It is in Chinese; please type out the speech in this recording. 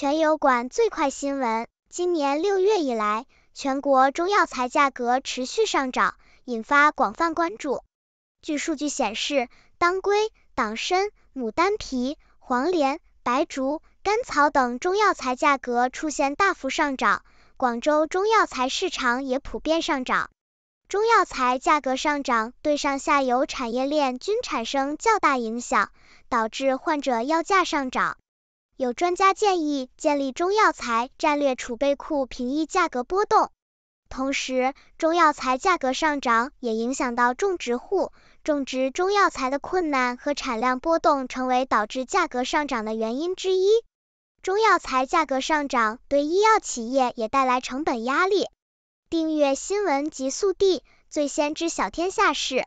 全油管最快新闻：今年六月以来，全国中药材价格持续上涨，引发广泛关注。据数据显示，当归、党参、牡丹皮、黄连、白术、甘草等中药材价格出现大幅上涨，广州中药材市场也普遍上涨。中药材价格上涨对上下游产业链均产生较大影响，导致患者药价上涨。有专家建议建立中药材战略储备库，平抑价格波动。同时，中药材价格上涨也影响到种植户，种植中药材的困难和产量波动成为导致价格上涨的原因之一。中药材价格上涨对医药企业也带来成本压力。订阅新闻极速递，最先知晓天下事。